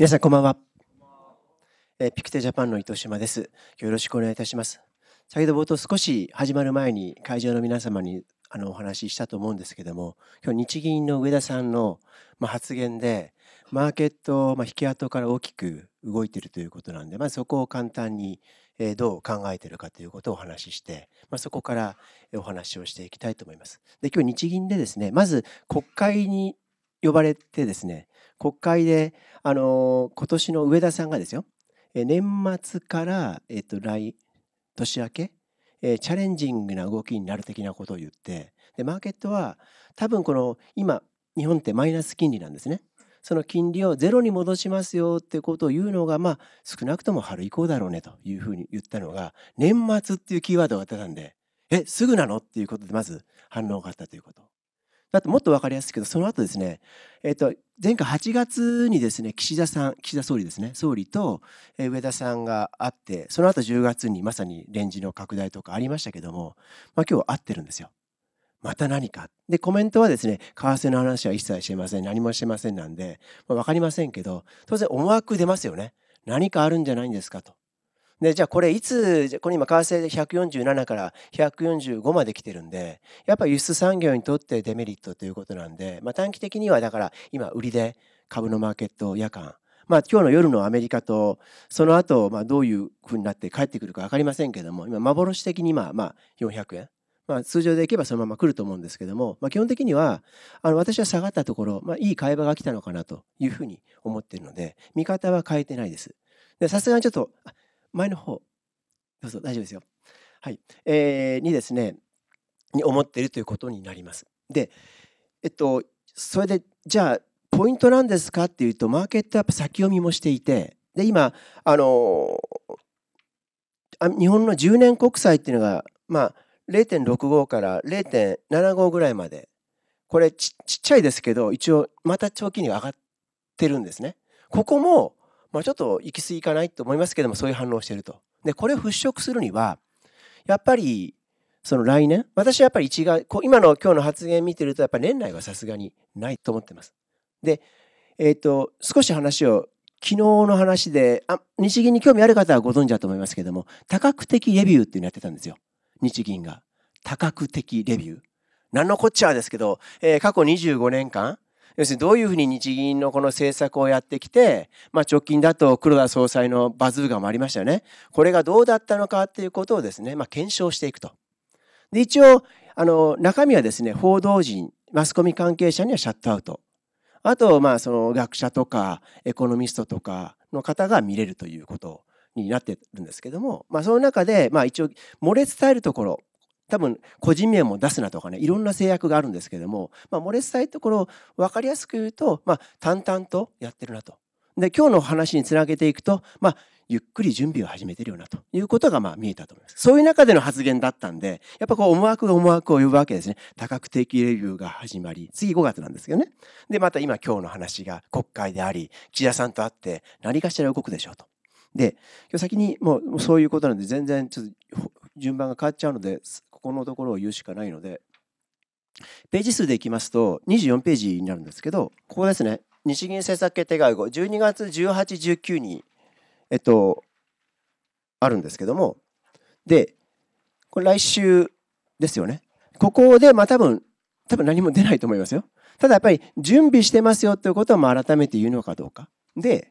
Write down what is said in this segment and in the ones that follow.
皆さんこんばんは。えピクテジャパンの糸島です。よろしくお願いいたします。先ほど冒頭少し始まる前に会場の皆様にあのお話ししたと思うんですけども、今日日銀の上田さんの、ま発言で、マーケット、ま引き跡から大きく動いているということなんで、まあ、そこを簡単に、えどう考えているかということをお話しして、まあ、そこからお話をしていきたいと思います。で今日日銀でですねまず国会に呼ばれてですね国会であの今年の上田さんがですよ年末から、えっと、来年明けチャレンジングな動きになる的なことを言ってでマーケットは多分この今日本ってマイナス金利なんですねその金利をゼロに戻しますよってことを言うのがまあ少なくとも春以降だろうねというふうに言ったのが年末っていうキーワードがあったんでえすぐなのっていうことでまず反応があったということだってもっと分かりやすいけどその後ですね、えー、と前回8月にですね岸田さん岸田総理ですね総理と上田さんが会ってその後10月にまさにレンジの拡大とかありましたけども、まあ、今日会ってるんですよ。また何か。で、コメントはですね、為替の話は一切してません、何もしてませんなんで、まあ、分かりませんけど、当然思惑出ますよね。何かあるんじゃないんですかと。で、じゃあこれいつ、これ今為替で147から145まで来てるんで、やっぱ輸出産業にとってデメリットということなんで、まあ、短期的にはだから今売りで株のマーケット夜間、まあ、今日の夜のアメリカとその後、まあどういうふうになって帰ってくるか分かりませんけども今幻的にあまあ、400円、まあ、通常でいけばそのまま来ると思うんですけども、まあ、基本的にはあの私は下がったところ、まあ、いい買い場が来たのかなというふうに思っているので見方は変えてないです。さすがにちょっと前の方どうぞ大丈夫ですよ。はい、えー、にですねに思っているということになります。で、えっと、それでじゃあポイントなんですかっていうとマーケットやっぱ先読みもしていてで今あの日本の10年国債っていうのがまあ0.65から0.75ぐらいまでこれちっちゃいですけど一応また長期に上がってるんですね。ここもまあ、ちょっと行き過ぎかないと思いますけどもそういう反応をしていると。でこれを払拭するにはやっぱりその来年私はやっぱり一概今の今日の発言見てるとやっぱり年内はさすがにないと思ってます。でえっ、ー、と少し話を昨日の話であ日銀に興味ある方はご存知だと思いますけども多角的レビューっていうのやってたんですよ日銀が多角的レビュー。何のこっちゃですけど、えー、過去25年間要するにどういうふうに日銀のこの政策をやってきて、まあ、直近だと黒田総裁のバズーガもありましたよね。これがどうだったのかっていうことをですね、まあ、検証していくと。で、一応、あの、中身はですね、報道陣、マスコミ関係者にはシャットアウト。あと、まあ、その学者とか、エコノミストとかの方が見れるということになってるんですけども、まあ、その中で、まあ、一応、漏れ伝えるところ、多分個人名も出すなとかねいろんな制約があるんですけども、まあ、漏れ伝えところを分かりやすく言うと、まあ、淡々とやってるなと。で今日の話につなげていくと、まあ、ゆっくり準備を始めてるよなということがまあ見えたと思います。そういう中での発言だったんで、やっぱこう思惑が思惑を呼ぶわけですね。多角的レビューが始まり、次5月なんですけどね。で、また今今日の話が国会であり、岸田さんと会って何かしら動くでしょうと。で、今日先にもうそういうことなんで全然ちょっと順番が変わっちゃうので、ここのところを言うしかないのでページ数でいきますと24ページになるんですけどここですね日銀政策決定会合12月1819にえっとあるんですけどもでこれ来週ですよねここでまあ多分多分何も出ないと思いますよただやっぱり準備してますよということをまあ改めて言うのかどうかで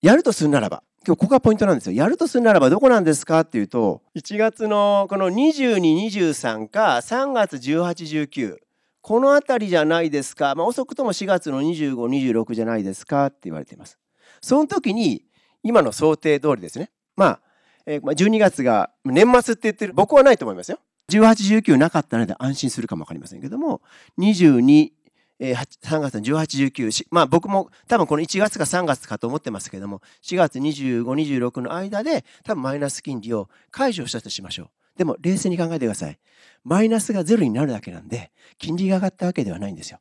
やるとするならば今日ここがポイントなんですよ。やるとするならばどこなんですかっていうと1月のこの2223か3月1819この辺りじゃないですか、まあ、遅くとも4月の2526じゃないですかって言われています。その時に今の想定通りですね。まあ、えー、まあ、12月が年末って言ってる僕はないと思いますよ。18、19なかったので安心するかも分かりませんけども22、えー、3月の18、19、まあ、僕も多分この1月か3月かと思ってますけども、4月25、26の間で多分マイナス金利を解除したとしましょう。でも冷静に考えてください。マイナスがゼロになるだけなんで、金利が上がったわけではないんですよ。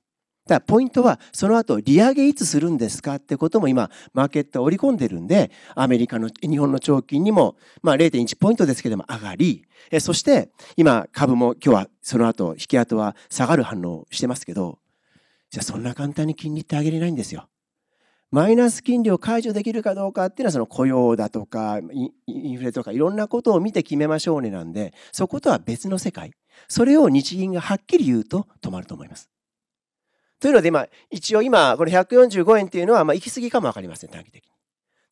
ただ、ポイントは、その後、利上げいつするんですかってことも今、マーケット織り込んでるんで、アメリカの、日本の長期にも、まあ0.1ポイントですけども上がり、そして、今、株も今日は、その後、引き跡は下がる反応してますけど、じゃあそんな簡単に金利ってあげれないんですよ。マイナス金利を解除できるかどうかっていうのはその雇用だとかインフレとかいろんなことを見て決めましょうねなんでそことは別の世界それを日銀がはっきり言うと止まると思います。というので、まあ、一応今これ145円っていうのはまあ行き過ぎかも分かりません短期的に。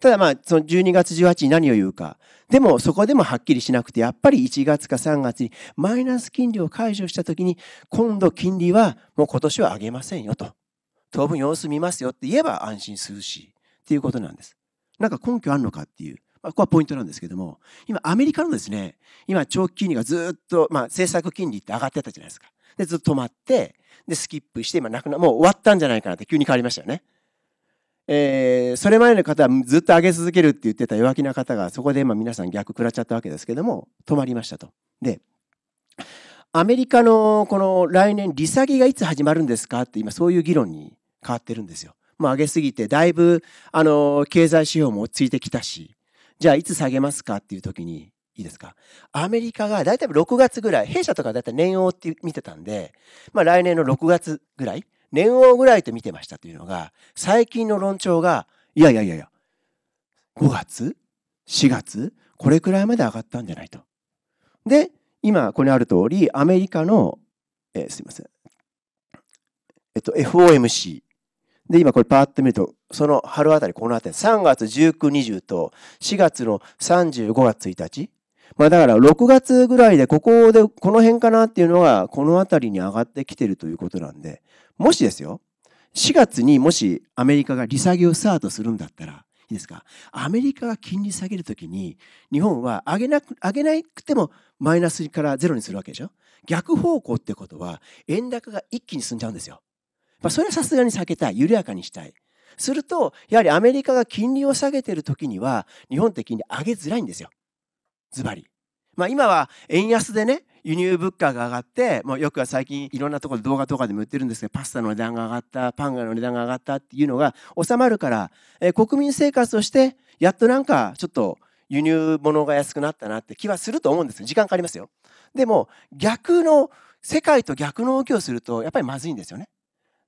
ただまあ、その12月18日に何を言うか。でも、そこでもはっきりしなくて、やっぱり1月か3月にマイナス金利を解除したときに、今度金利はもう今年は上げませんよと。当分様子見ますよって言えば安心するし、っていうことなんです。なんか根拠あるのかっていう。まあ、ここはポイントなんですけども、今アメリカのですね、今長期金利がずっと、まあ政策金利って上がってたじゃないですか。で、ずっと止まって、で、スキップして、今なくな、もう終わったんじゃないかなって急に変わりましたよね。えー、それまでの方はずっと上げ続けるって言ってた弱気な方がそこで今皆さん逆食らっちゃったわけですけども止まりましたと。でアメリカのこの来年利下げがいつ始まるんですかって今そういう議論に変わってるんですよ。もう上げすぎてだいぶあの経済指標も落ち着いてきたしじゃあいつ下げますかっていう時にいいですかアメリカが大体6月ぐらい弊社とかだいたい年王って見てたんで、まあ、来年の6月ぐらい年王ぐらいと見てましたというのが最近の論調がいやいやいやいや5月4月これくらいまで上がったんじゃないと。で今ここにある通りアメリカの、えー、すいませんえっと FOMC で今これパーッと見るとその春あたりこのあたり3月1920と4月の35月1日まあだから6月ぐらいでここでこの辺かなっていうのがこのあたりに上がってきてるということなんでもしですよ、4月にもしアメリカが利下げをスタートするんだったら、いいですか、アメリカが金利下げるときに、日本は上げなく上げなくてもマイナスからゼロにするわけでしょ。逆方向ってことは、円高が一気に進んじゃうんですよ。まあ、それはさすがに避けたい。緩やかにしたい。すると、やはりアメリカが金利を下げてるときには、日本的に上げづらいんですよ。ズバリ。まあ、今は円安でね輸入物価が上がって、もうよくは最近いろんなところで動画とかでも売ってるんですけどパスタの値段が上がったパンの値段が上がったっていうのが収まるから、えー、国民生活としてやっとなんかちょっと輸入物が安くなったなって気はすると思うんです時間かかりますよでも逆の世界と逆の動きをするとやっぱりまずいんですよね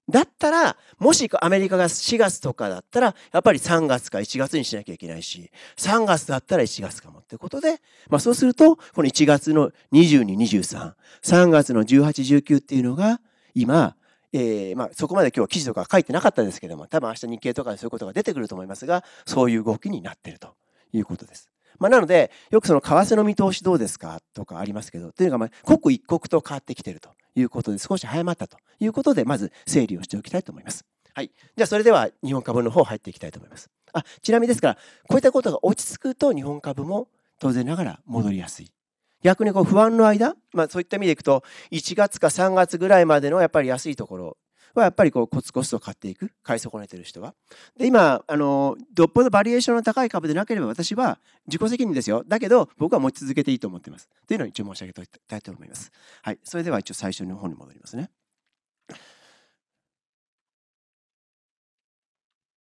だったら、もしアメリカが4月とかだったら、やっぱり3月か1月にしなきゃいけないし、3月だったら1月かもってことで、まあそうすると、この1月の22、23、3月の18、19っていうのが、今、えー、まあそこまで今日は記事とか書いてなかったですけども、多分明日日経とかでそういうことが出てくると思いますが、そういう動きになってるということです。まあ、なので、よくその為替の見通しどうですかとかありますけど、というのが、まあ、刻一刻と変わってきてると。いうことで少し早まったということでまず整理をしておきたいと思います。はい、じゃあそれでは日本株の方入っていきたいと思います。あちなみにですからこういったことが落ち着くと日本株も当然ながら戻りやすい。逆にこう不安の間、まあ、そういった意味でいくと1月か3月ぐらいまでのやっぱり安いところはやっぱりこうコツコツと買っていく買い損ねてる人は。で今あのどっぽどバリエーションの高い株でなければ私は自己責任ですよだけど僕は持ち続けていいと思ってますというのを一応申し上げておきたいと思います。はい、それでは一応最初の方に戻りますね。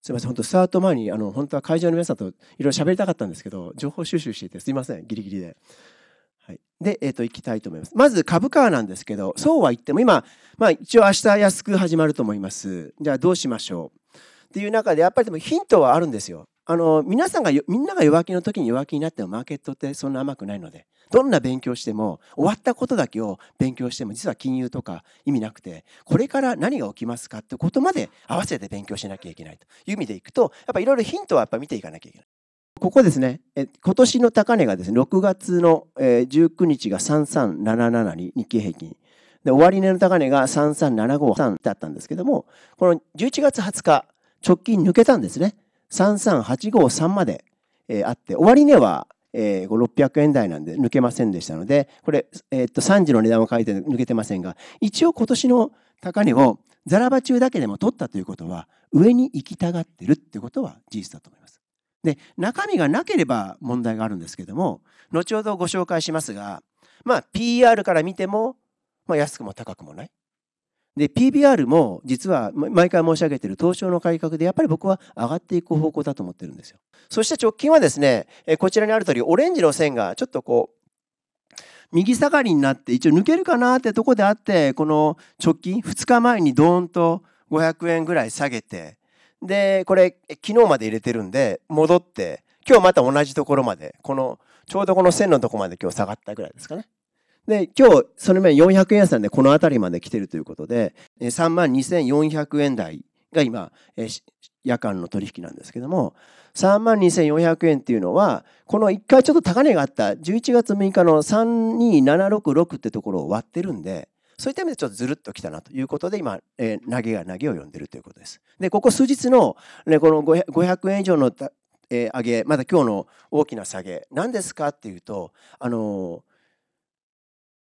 すみません、本当、スタート前に、あの、本当は会場の皆さんといろいろ喋りたかったんですけど、情報収集していて、すみません、ギリギリで。はい、で、えっ、ー、と、いきたいと思います。まず株価なんですけど、そうは言っても今、まあ一応明日安く始まると思います。じゃあどうしましょうっていう中で、やっぱりでもヒントはあるんですよ。あの、皆さんが、みんなが弱気の時に弱気になってもマーケットってそんな甘くないので、どんな勉強しても、終わったことだけを勉強しても、実は金融とか意味なくて、これから何が起きますかってことまで合わせて勉強しなきゃいけないという意味でいくと、やっぱいろいろヒントはやっぱ見ていかなきゃいけない。ここですね、え今年の高値がですね、6月の、えー、19日が3377に日経平均。で、終値の高値が33753だったんですけども、この11月20日、直近抜けたんですね。33853まで、えー、あって、終値は、えー、600円台なんで抜けませんでしたので、これ、えー、っと、3時の値段を書いて抜けてませんが、一応今年の高値をザラバ中だけでも取ったということは、上に行きたがってるってことは事実だと思います。で中身がなければ問題があるんですけども後ほどご紹介しますがまあ PR から見ても、まあ、安くも高くもない。で PBR も実は毎回申し上げている東証の改革でやっぱり僕は上がっていく方向だと思ってるんですよ。そして直近はですねこちらにある通りオレンジの線がちょっとこう右下がりになって一応抜けるかなってとこであってこの直近2日前にドーンと500円ぐらい下げてで、これ、昨日まで入れてるんで、戻って、今日また同じところまで、この、ちょうどこの線のとこまで今日下がったぐらいですかね。で、今日、その面400円安なんで、この辺りまで来てるということで、3万2400円台が今、夜間の取引なんですけども、3万2400円っていうのは、この1回ちょっと高値があった11月6日の32766ってところを割ってるんで、そういった意味でちょっとずるっときたなということで、今、えー、投げが投げを呼んでるということです。で、ここ数日の、ね、この 500, 500円以上のえー、上げまた今日の大きな下げ何ですかっていうとあの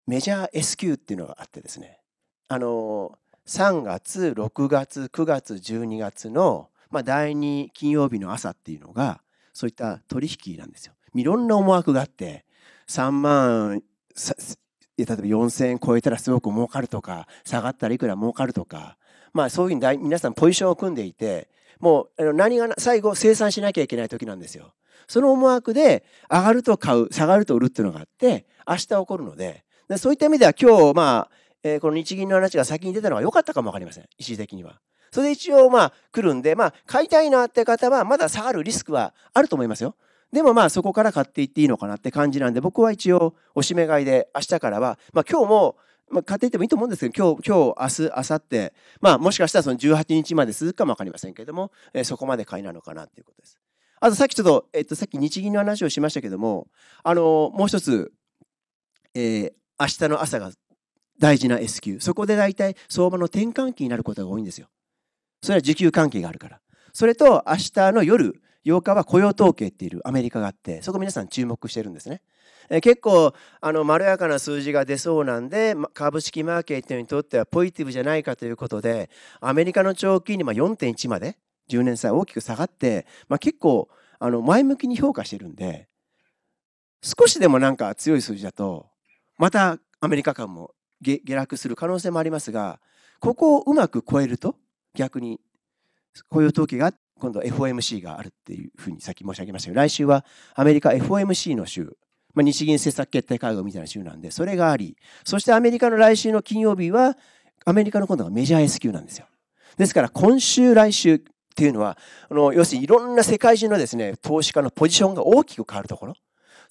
メジャー S q っていうのがあってですねあの3月6月9月12月の、まあ、第2金曜日の朝っていうのがそういった取引なんですよ。いろんな思惑があって3万例えば4000円超えたらすごく儲かるとか下がったらいくら儲かるとかまあそういうふうに皆さんポジションを組んでいてもう何が最後生産しなきゃいけない時なんですよ。その思惑で上がると買う下がると売るっていうのがあって明日起こるのででそういった意味では今日まあ、えー、この日銀の話が先に出たのは良かったかも分かりません一時的には。それで一応まあ来るんでまあ買いたいなって方はまだ下がるリスクはあると思いますよ。でもまあそこから買っていっていいのかなって感じなんで僕は一応おしめ買いで明日からは、まあ、今日も、まあ、買っていってもいいと思うんですけど今日今日明日明後日まあもしかしたらその18日まで続くかも分かりませんけども、えー、そこまで買いなのかなっていうことです。あとさっきちょっと、えっと、さっき日銀の話をしましたけども、あのもう一つ、えー、明日の朝が大事な S q そこで大体相場の転換期になることが多いんですよ。それは需給関係があるから。それと明日の夜8日は雇用統計っていうアメリカがあってそこ皆さん注目してるんですね。結構あのまろやかな数字が出そうなんで株式マーケットにとってはポジティブじゃないかということでアメリカの長期に4.1まで10年債大きく下がって、まあ、結構あの前向きに評価してるんで少しでもなんか強い数字だとまたアメリカ間も下落する可能性もありますがここをうまく超えると逆に雇用統計があっ今度 FOMC があるっていうふうにさっき申し上げましたけど、来週はアメリカ FOMC の週、まあ、日銀政策決定会合みたいな週なんで、それがあり、そしてアメリカの来週の金曜日は、アメリカの今度はメジャー S q なんですよ。ですから今週、来週っていうのは、あの要するにいろんな世界中のですね、投資家のポジションが大きく変わるところ。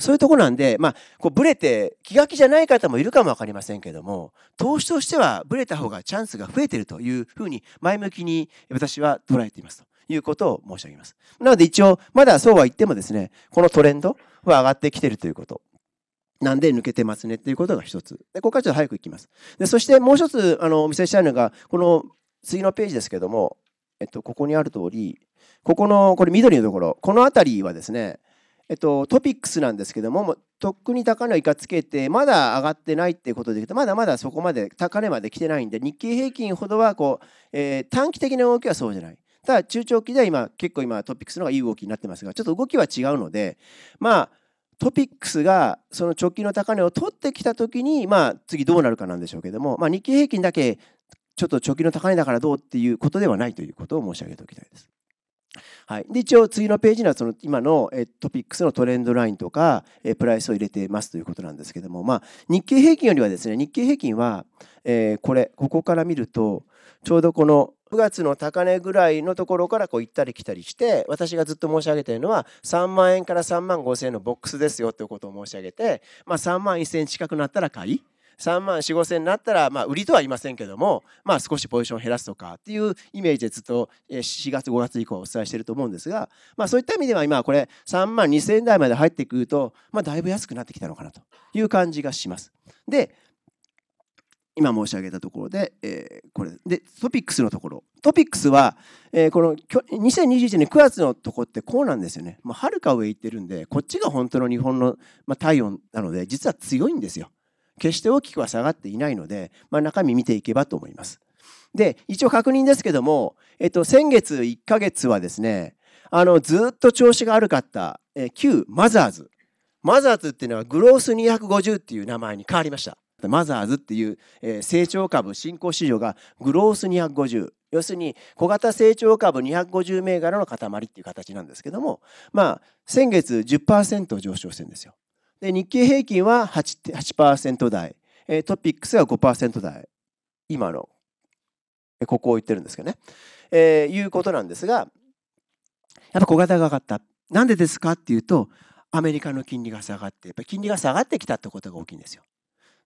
そういうとこなんで、まあ、こうブレて、気が気じゃない方もいるかも分かりませんけども、投資としてはブレた方がチャンスが増えてるというふうに前向きに私は捉えていますと。いうことを申し上げます。なので一応、まだそうは言ってもですね、このトレンドは上がってきてるということ。なんで抜けてますねっていうことが一つ。で、ここからちょっと早くいきます。で、そしてもう一つ、あの、お見せしたいのが、この次のページですけども、えっと、ここにある通り、ここの、これ緑のところ、この辺りはですね、えっと、トピックスなんですけども、とっくに高値をいかつけて、まだ上がってないっていうことでいうと、まだまだそこまで高値まで来てないんで、日経平均ほどはこう、えー、短期的な動きはそうじゃない。ただ中長期では今結構今トピックスの方がいい動きになってますがちょっと動きは違うのでまあトピックスがその直近の高値を取ってきた時にまあ次どうなるかなんでしょうけども、まあ、日経平均だけちょっと直近の高値だからどうっていうことではないということを申し上げておきたいです。はい、で一応次のページにはその今のえトピックスのトレンドラインとかえプライスを入れてますということなんですけども、まあ、日経平均よりはですね日経平均は、えー、これここから見るとちょうどこの9月の高値ぐらいのところからこう行ったり来たりして私がずっと申し上げているのは3万円から3万5千円のボックスですよということを申し上げて、まあ、3万1千円近くなったら買い3万4 5千円になったら、まあ、売りとは言いませんけども、まあ、少しポジションを減らすとかっていうイメージでずっと4月5月以降お伝えしていると思うんですが、まあ、そういった意味では今これ3万2千円台まで入ってくると、まあ、だいぶ安くなってきたのかなという感じがします。で今申し上げたところで、えー、これでトピックスのところトピックスは、えー、この2021年9月のとこってこうなんですよねはるか上行ってるんでこっちが本当の日本の、まあ、体温なので実は強いんですよ決して大きくは下がっていないので、まあ、中身見ていけばと思いますで一応確認ですけども、えっと、先月1ヶ月はですねあのずっと調子が悪かった、えー、旧マザーズマザーズっていうのはグロース250っていう名前に変わりましたマザーズっていう、えー、成長株新興市場がグロース250要するに小型成長株250銘柄の塊っていう形なんですけどもまあ先月10%上昇してるんですよ。で日経平均は 8%, 8台、えー、トピックスは5%台今のここを言ってるんですけどね、えー、いうことなんですがやっぱ小型が上がった。なんでですかっていうとアメリカの金利が下がってやっぱり金利が下がってきたってことが大きいんですよ。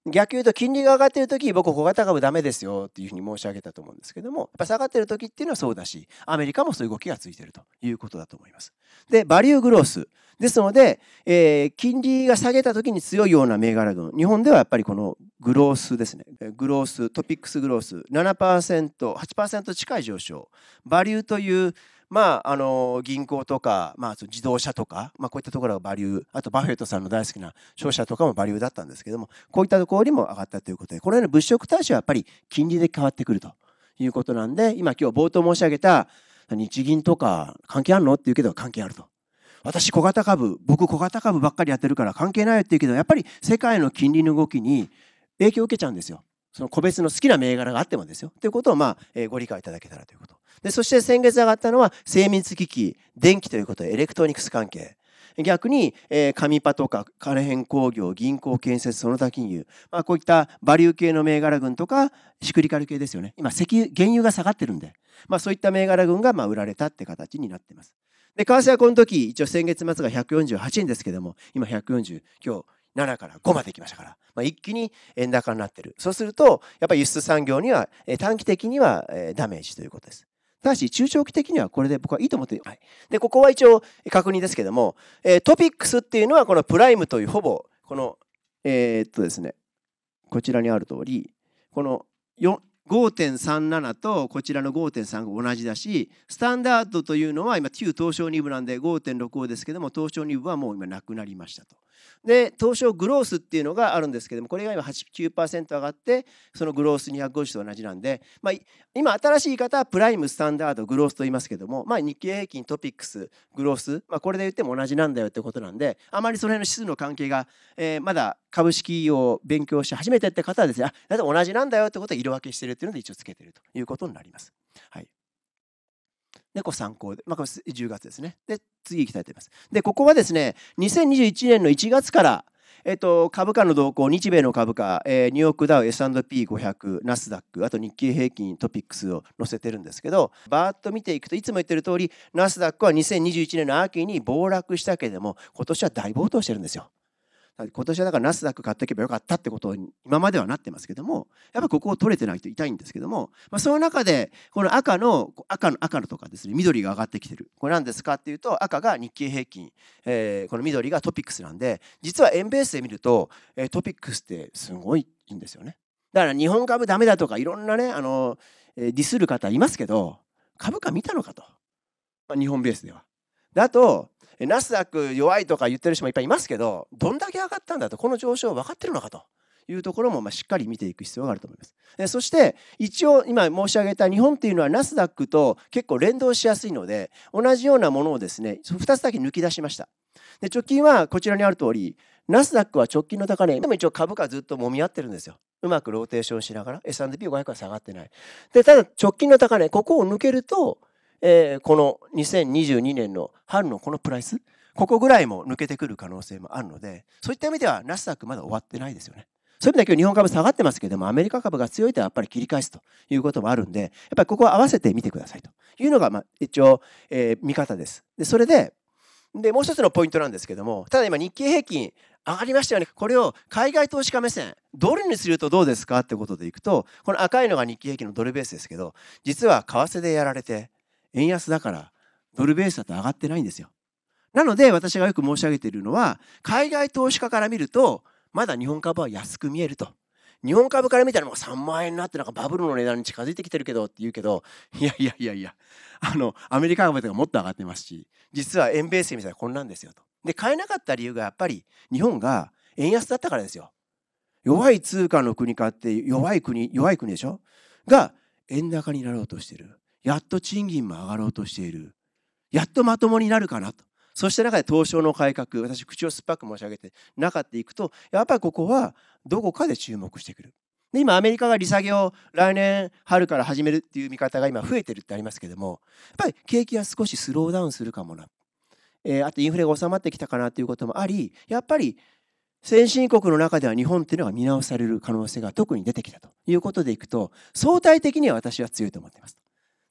逆に言うと金利が上がってる時僕小型株ダメですよっていうふうに申し上げたと思うんですけどもやっぱ下がってる時っていうのはそうだしアメリカもそういう動きがついてるということだと思います。でバリューグロースですので、えー、金利が下げた時に強いような銘柄群日本ではやっぱりこのグロースですねグローストピックスグロース 7%8% 近い上昇バリューというまあ、あの銀行とか、まあ、自動車とか、まあ、こういったところがバリューあとバフェットさんの大好きな商社とかもバリューだったんですけどもこういったところにも上がったということでこのような物色対象はやっぱり金利で変わってくるということなんで今今日冒頭申し上げた日銀とか関係あるのって言うけど関係あると。私小型株僕小型株ばっかりやってるから関係ないよって言うけどやっぱり世界の金利の動きに影響を受けちゃうんですよ。その個別の好きな銘柄があってもですよ。ということを、まあ、えー、ご理解いただけたらということ。で、そして先月上がったのは、精密機器、電気ということで、エレクトニクス関係。逆に、えー、紙パとか可変工業銀行建設その他金融、まあ、こういったバリュー系の銘柄群とかシクリカル系ですよね今石油原油が下がってるんで、まあ、そういった銘柄群がまあ売られたって形になってますで為替はこの時一応先月末が148円ですけども今140今日7から5までいきましたから、まあ、一気に円高になってるそうするとやっぱり輸出産業には短期的にはダメージということです。ただし中長期的にはこれで僕はいいと思って、はい、でここは一応確認ですけども、トピックスっていうのはこのプライムというほぼこのえー、っとですねこちらにある通りこの5.37とこちらの5.35同じだしスタンダードというのは今旧東証2部なんで5.65ですけども東証2部はもう今なくなりましたと。で東証グロースっていうのがあるんですけどもこれが今89%上がってそのグロース250と同じなんで、まあ、今新しい方はプライムスタンダードグロースと言いますけども、まあ、日経平均トピックスグロース、まあ、これで言っても同じなんだよってことなんであまりその辺の指数の関係が、えー、まだ株式を勉強し始めてって方はですねあだって同じなんだよってことは色分けしてるっていうので一応つけてるということになります。はいで、こう参考で、まあ、これ10月ですね。で、次行きたいと思います。で、ここはですね、2021年の1月から、えっと、株価の動向、日米の株価、えー、ニューヨークダウ、S&P500、ナスダック、あと日経平均トピックスを載せてるんですけど、バーッと見ていくといつも言ってる通り、ナスダックは2021年の秋に暴落したけれども、今年は大暴騰してるんですよ。今年はだからナスダック買っておけばよかったってことに今まではなってますけどもやっぱここを取れてないと痛いんですけども、まあ、その中でこの赤の赤の赤のとかですね緑が上がってきてるこれ何ですかっていうと赤が日経平均、えー、この緑がトピックスなんで実は円ベースで見ると、えー、トピックスってすごいいいんですよねだから日本株ダメだとかいろんなねあの、えー、ディスる方いますけど株価見たのかと、まあ、日本ベースでは。だとナスダック弱いとか言ってる人もいっぱいいますけどどんだけ上がったんだとこの上昇分かってるのかと。いうところもましっかり見ていく必要があると思います。そして一応今申し上げた日本っていうのはナスダックと結構連動しやすいので同じようなものをですね2つだけ抜き出しました。で直近はこちらにある通りナスダックは直近の高値でも一応株価ずっともみ合ってるんですよ。うまくローテーションしながら S&P500 は下がってない。でただ直近の高値ここを抜けるとえー、この2022年の春のこのプライス、ここぐらいも抜けてくる可能性もあるので、そういった意味ではナスダックまだ終わってないですよね。そういう意味では日本株下がってますけども、アメリカ株が強いとやっぱり切り返すということもあるんで、やっぱりここは合わせてみてくださいというのが、まあ、一応、えー、見方です。で、それで、で、もう一つのポイントなんですけども、ただ今日経平均上がりましたよね。これを海外投資家目線、ドルにするとどうですかってことでいくと、この赤いのが日経平均のドルベースですけど、実は為替でやられて、円安だからドルベースだと上がってないんですよ。なので私がよく申し上げているのは海外投資家から見るとまだ日本株は安く見えると。日本株から見たらもう3万円になってなんかバブルの値段に近づいてきてるけどって言うけどいやいやいやいやあのアメリカ株とかもっと上がってますし実は円ベースみ見たらこんなんですよと。で買えなかった理由がやっぱり日本が円安だったからですよ。弱い通貨の国買って弱い国弱い国でしょが円高になろうとしてる。やっと賃金も上がろうとしているやっとまともになるかなとそして中で東証の改革私口を酸っぱく申し上げてなかっていくとやっぱりここはどこかで注目してくるで今アメリカが利下げを来年春から始めるっていう見方が今増えてるってありますけどもやっぱり景気は少しスローダウンするかもな、えー、あとインフレが収まってきたかなということもありやっぱり先進国の中では日本っていうのが見直される可能性が特に出てきたということでいくと相対的には私は強いと思っています。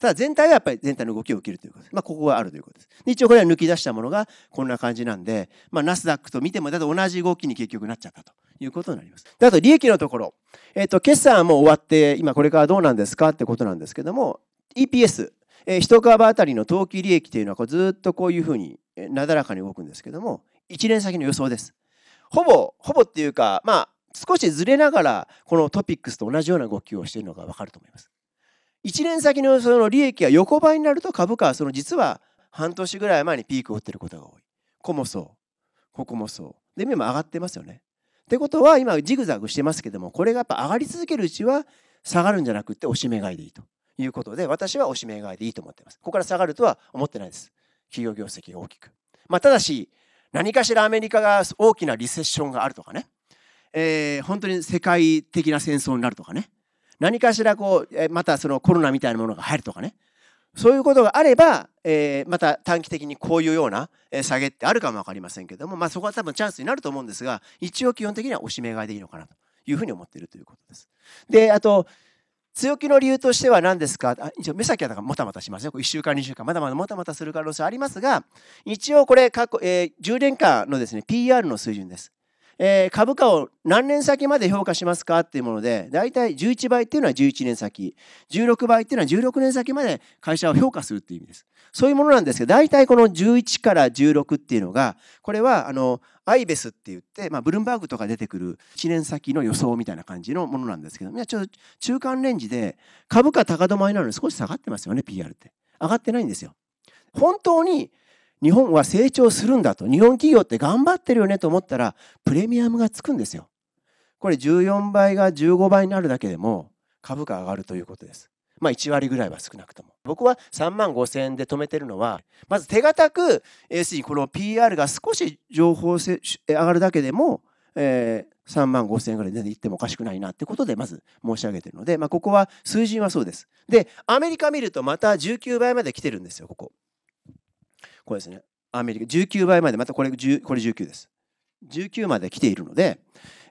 ただ全体がやっぱり全体の動きを受けるということです。まあ、ここがあるということです。で一応これは抜き出したものがこんな感じなんで、まあ、ナスダックと見ても、だと同じ動きに結局なっちゃったということになります。であと、利益のところ。えっ、ー、と、決算はもう終わって、今これからどうなんですかってことなんですけども、EPS、えー、1株当たりの投機利益というのはこうずっとこういうふうになだらかに動くんですけども、1年先の予想です。ほぼ、ほぼっていうか、まあ、少しずれながら、このトピックスと同じような動きをしているのがわかると思います。1年先のその利益が横ばいになると株価はその実は半年ぐらい前にピークを打ってることが多い。ここもそう。ここもそう。で、今上がってますよね。ってことは今ジグザグしてますけども、これがやっぱ上がり続けるうちは下がるんじゃなくておしめ買いでいいということで、私はおしめ買いでいいと思ってます。ここから下がるとは思ってないです。企業業績が大きく。まあ、ただし、何かしらアメリカが大きなリセッションがあるとかね、えー、本当に世界的な戦争になるとかね、何かしらこう、えまたそのコロナみたいなものが入るとかね。そういうことがあれば、えー、また短期的にこういうような、え下げってあるかも分かりませんけども、まあ、そこは多分チャンスになると思うんですが、一応基本的にはおしめ買いでいいのかなというふうに思っているということです。で、あと、強気の理由としては何ですかあ一応目先はだからもたもたしますよ。1週間、2週間、まだまだもたもたする可能性ありますが、一応これ過去、えー、10年間のですね、PR の水準です。えー、株価を何年先まで評価しますかっていうもので大体11倍っていうのは11年先16倍っていうのは16年先まで会社を評価するっていう意味ですそういうものなんですけど大体この11から16っていうのがこれはあのアイベスって言って、まあ、ブルンバーグとか出てくる1年先の予想みたいな感じのものなんですけどちょっと中間レンジで株価高止まりなのに少し下がってますよね PR って上がってないんですよ本当に日本は成長するんだと日本企業って頑張ってるよねと思ったらプレミアムがつくんですよこれ14倍が15倍になるだけでも株価上がるということですまあ1割ぐらいは少なくとも僕は3万5000円で止めてるのはまず手堅く s e この PR が少し情報上がるだけでも、えー、3万5000円ぐらいで行ってもおかしくないなってことでまず申し上げてるので、まあ、ここは数字はそうですでアメリカ見るとまた19倍まで来てるんですよこここれですね。アメリカ、19倍まで、またこれ1これ19です。19まで来ているので、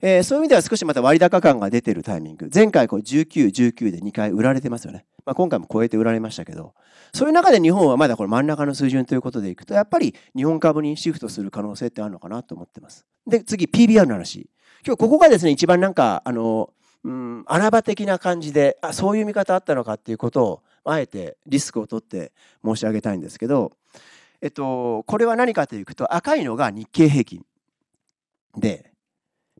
えー、そういう意味では少しまた割高感が出てるタイミング。前回こう19、19で2回売られてますよね。まあ、今回も超えて売られましたけど、そういう中で日本はまだこの真ん中の水準ということでいくと、やっぱり日本株にシフトする可能性ってあるのかなと思ってます。で、次 PBR の話。今日ここがですね、一番なんか、あの、うん、穴場的な感じで、あ、そういう見方あったのかっていうことを、あえてリスクを取って申し上げたいんですけど、えっと、これは何かというと赤いのが日経平均で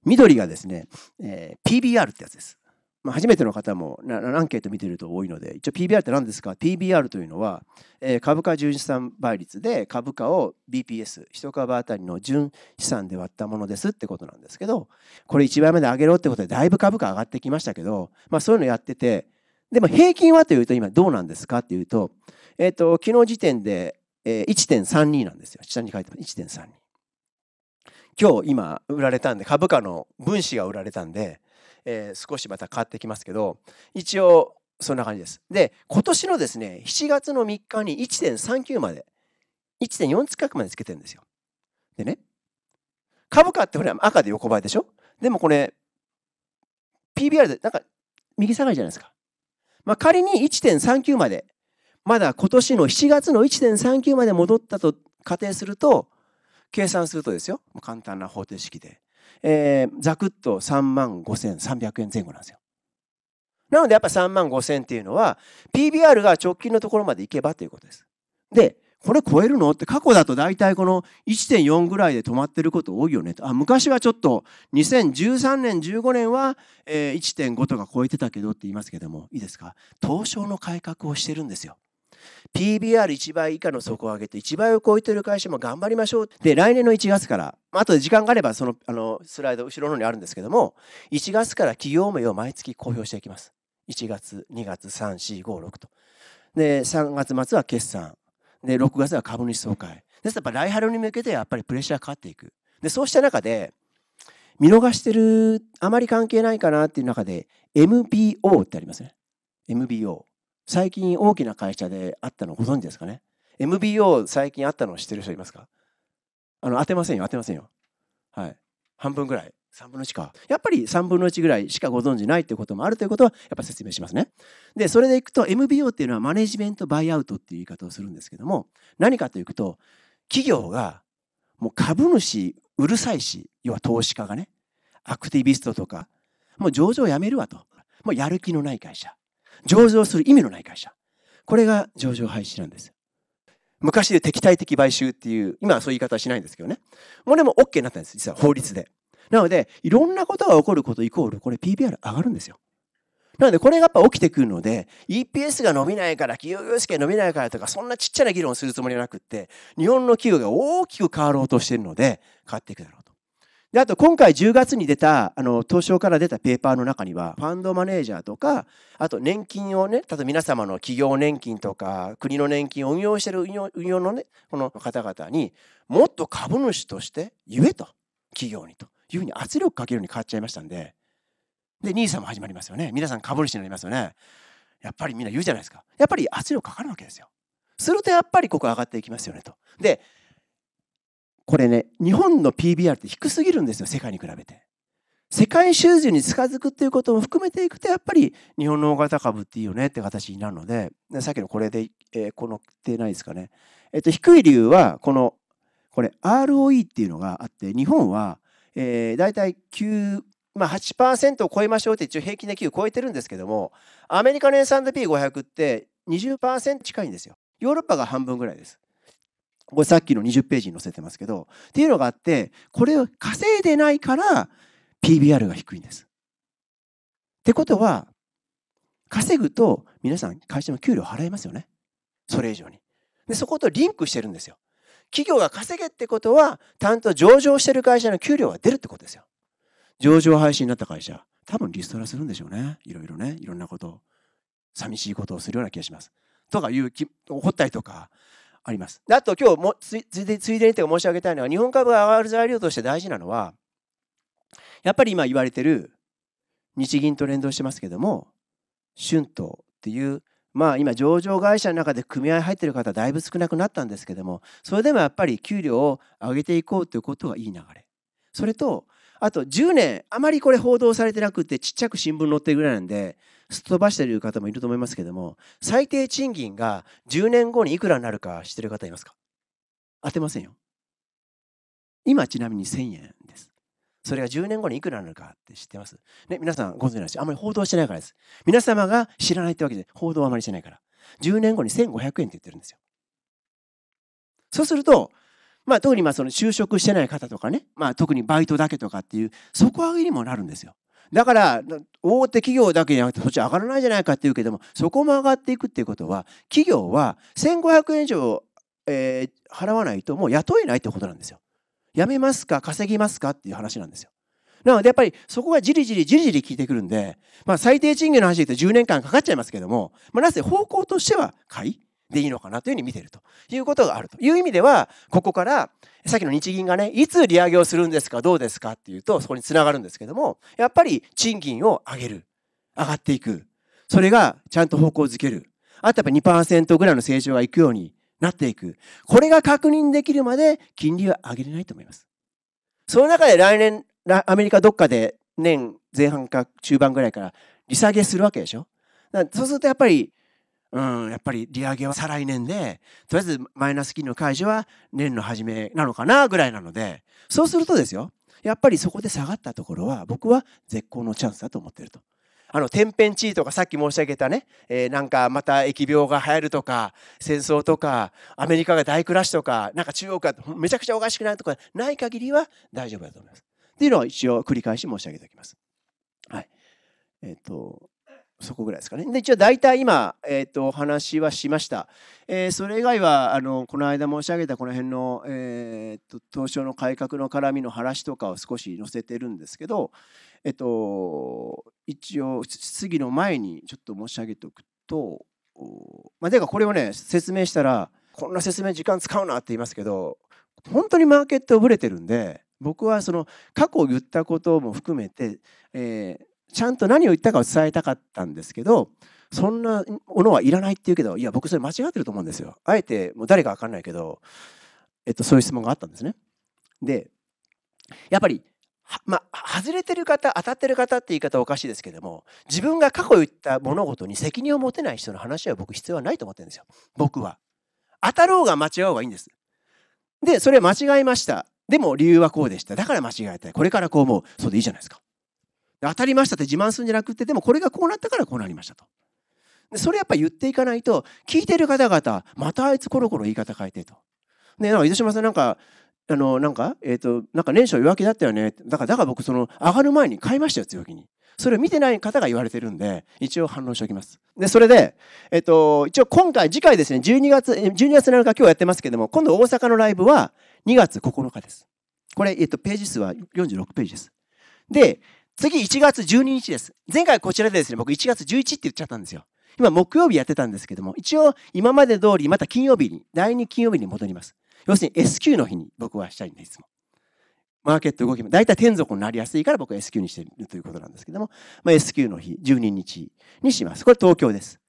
緑がですね、えー、PBR ってやつです。まあ、初めての方もアンケート見てると多いので一応 PBR って何ですか ?PBR というのは、えー、株価純資産倍率で株価を BPS 一株当たりの純資産で割ったものですってことなんですけどこれ1倍目で上げろってことでだいぶ株価上がってきましたけど、まあ、そういうのやっててでも平均はというと今どうなんですかっていうと,、えー、と昨日時点でえ1.32なんですよ。下に書いてます。1.32。今日今売られたんで株価の分子が売られたんで、えー、少しまた変わってきますけど一応そんな感じです。で今年のですね7月の3日に1.39まで1.4近くまでつけてるんですよ。でね株価ってほら赤で横ばいでしょでもこれ PBR でなんか右下がりじゃないですか。まあ、仮に1.39までまだ今年の7月の1.39まで戻ったと仮定すると計算するとですよ簡単な方程式で、えー、ざくっと3万5300円前後なんですよ。なのでやっぱ3万5000っていうのは PBR が直近のところまで行けばということです。でこれ超えるのって過去だと大体この1.4ぐらいで止まってること多いよねとあ昔はちょっと2013年15年は、1.5とか超えてたけどって言いますけどもいいですか東証の改革をしてるんですよ PBR1 倍以下の底を上げて1倍を超えてる会社も頑張りましょうで来年の1月からあとで時間があればそのあのスライド後ろの方にあるんですけども1月から企業名を毎月公表していきます1月2月3456とで3月末は決算で6月は株主総会ですやっぱ来春に向けてやっぱりプレッシャーかかっていくでそうした中で見逃してるあまり関係ないかなっていう中で MBO ってありますね MBO 最近大きな会社であったのご存知ですかね ?MBO 最近あったの知ってる人いますかあの当てませんよ当てませんよ。はい。半分ぐらい。3分の1か。やっぱり3分の1ぐらいしかご存じないってこともあるということは、やっぱ説明しますね。で、それでいくと MBO っていうのはマネジメントバイアウトっていう言い方をするんですけども、何かというと、企業がもう株主うるさいし、要は投資家がね、アクティビストとか、もう上場やめるわと。もうやる気のない会社。上場する意味のない会社。これが上場廃止なんです。昔で敵対的買収っていう、今はそういう言い方はしないんですけどね。もうでも OK になったんです、実は法律で。なので、いろんなことが起こることイコール、これ PBR 上がるんですよ。なので、これがやっぱ起きてくるので、EPS が伸びないから、企業様式が伸びないからとか、そんなちっちゃな議論するつもりはなくって、日本の企業が大きく変わろうとしているので、変わっていくだろう。で、あと今回10月に出た、あの、東証から出たペーパーの中には、ファンドマネージャーとか、あと年金をね、例えば皆様の企業年金とか、国の年金を運用してる運用運用のね、この方々に、もっと株主として言えと、企業にというふうに圧力かけるように変わっちゃいましたんで、で、NISA も始まりますよね。皆さん株主になりますよね。やっぱりみんな言うじゃないですか。やっぱり圧力かかるわけですよ。するとやっぱりここ上がっていきますよねと。で、これね日本の PBR って低すぎるんですよ世界に比べて世界収入に近づくっていうことも含めていくとやっぱり日本の大型株っていいよねって形になるのでさっきのこれで、えー、このってないですかねえっと低い理由はこのこれ ROE っていうのがあって日本は、えー、大体9まあ8%を超えましょうって一応平均で9を超えてるんですけどもアメリカの S&P500 って20%近いんですよヨーロッパが半分ぐらいですこれさっきの20ページに載せてますけどっていうのがあってこれを稼いでないから PBR が低いんです。ってことは稼ぐと皆さん会社の給料払いますよねそれ以上に。でそことリンクしてるんですよ。企業が稼げってことは担当上場してる会社の給料が出るってことですよ。上場廃止になった会社多分リストラするんでしょうねいろいろねいろんなことを寂しいことをするような気がします。とかいう掘ったりとかあります。あと今日もついついでにというか申し上げたいのは日本株が上がる材料として大事なのはやっぱり今言われてる日銀と連動してますけども春闘っていうまあ今上場会社の中で組合入ってる方だいぶ少なくなったんですけどもそれでもやっぱり給料を上げていこうということがいい流れそれとあと10年あまりこれ報道されてなくてちっちゃく新聞載ってるぐらいなんですっ飛ばしている方もいると思いますけども、最低賃金が10年後にいくらになるか知ってる方いますか当てませんよ。今ちなみに1000円です。それが10年後にいくらになるかって知ってますね、皆さんご存知ないし、あんまり報道してないからです。皆様が知らないってわけで、報道はあまりしてないから。10年後に1500円って言ってるんですよ。そうすると、まあ特にまあその就職してない方とかね、まあ特にバイトだけとかっていう、底上げにもなるんですよ。だから大手企業だけじゃなくてそっち上がらないじゃないかっていうけどもそこも上がっていくっていうことは企業は1,500円以上、えー、払わないともう雇えないってことなんですよ。やめますか稼ぎますかっていう話なんですよ。なのでやっぱりそこがじりじりじりじり効いてくるんで、まあ、最低賃金の話で言うと10年間かかっちゃいますけども、まあ、なぜ方向としては買いでいいのかなというふうに見てるということがあるという意味ではここからさっきの日銀がねいつ利上げをするんですかどうですかっていうとそこにつながるんですけどもやっぱり賃金を上げる上がっていくそれがちゃんと方向づけるあとやっぱ2%ぐらいの成長がいくようになっていくこれが確認できるまで金利は上げれないと思います。その中で来年アメリカどっかで年前半か中盤ぐらいから利下げするわけでしょそうするとやっぱりうん、やっぱり利上げは再来年で、とりあえずマイナス金利の解除は年の初めなのかなぐらいなので、そうするとですよ、やっぱりそこで下がったところは僕は絶好のチャンスだと思ってると。あの天変地異とかさっき申し上げたね、えー、なんかまた疫病が流行るとか戦争とかアメリカが大暮らしとかなんか中国がめちゃくちゃおかしくないとかない限りは大丈夫だと思います。っていうのを一応繰り返し申し上げておきます。はい。えっ、ー、と、そこぐらいですかね。で、一応大体今、えっ、ー、と、お話はしました。えー、それ以外は、あの、この間申し上げたこの辺の、えっ、ー、と、東証の改革の絡みの話とかを少し載せてるんですけど、えっ、と、一応、質疑の前にちょっと申し上げておくと、まあ、てかこれをね、説明したら、こんな説明時間使うなって言いますけど、本当にマーケットぶれてるんで、僕はその過去言ったことも含めて、えー、ちゃんと何を言ったかを伝えたかったんですけどそんなものはいらないって言うけどいや僕それ間違ってると思うんですよあえてもう誰か分かんないけど、えっと、そういう質問があったんですねでやっぱりまあ、外れてる方当たってる方って言い方おかしいですけども自分が過去言った物事に責任を持てない人の話は僕必要はないと思ってるんですよ僕は当たろうが間違うがいいんですでそれ間違えましたでも理由はこうでしただから間違えたこれからこう思うそうでいいじゃないですか当たりましたって自慢するんじゃなくてでもこれがこうなったからこうなりましたとでそれやっぱ言っていかないと聞いてる方々またあいつコロコロ言い方変えてと。ね、なんか糸島さんなんかあのなんかえっ、ー、となんか年少弱気だったよねだからだから僕その上がる前に買いましたよ強気に。それを見てない方が言われてるんで、一応反論しておきます。で、それで、えっと、一応今回、次回ですね、12月、12月7日今日やってますけども、今度大阪のライブは2月9日です。これ、えっと、ページ数は46ページです。で、次1月12日です。前回こちらでですね、僕1月11って言っちゃったんですよ。今木曜日やってたんですけども、一応今まで通りまた金曜日に、第2金曜日に戻ります。要するに S 級の日に僕はしたいんです、いつも。マーケット動きも、大体天族になりやすいから僕は S 級にしてるということなんですけども、まあ、S 級の日、12日にします。これ東京です。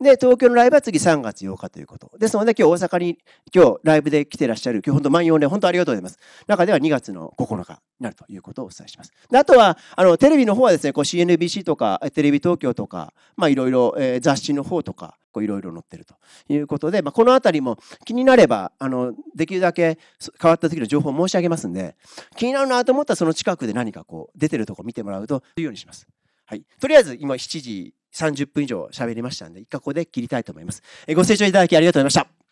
で、東京のライブは次3月8日ということ。ですので、今日大阪に、今日ライブで来てらっしゃる、今日本当満4年、本当ありがとうございます。中では2月の9日になるということをお伝えします。であとは、あの、テレビの方はですね、CNBC とか、テレビ東京とか、まあいろいろ、えー、雑誌の方とか、こういろいろ載ってるということで、まあ、この辺りも気になれば、あの、できるだけ変わった時の情報を申し上げますんで、気になるなと思ったらその近くで何かこう、出てるとこ見てもらうと、いうようにします。はい。とりあえず今7時30分以上喋りましたんで、一回ここで切りたいと思います。ご清聴いただきありがとうございました。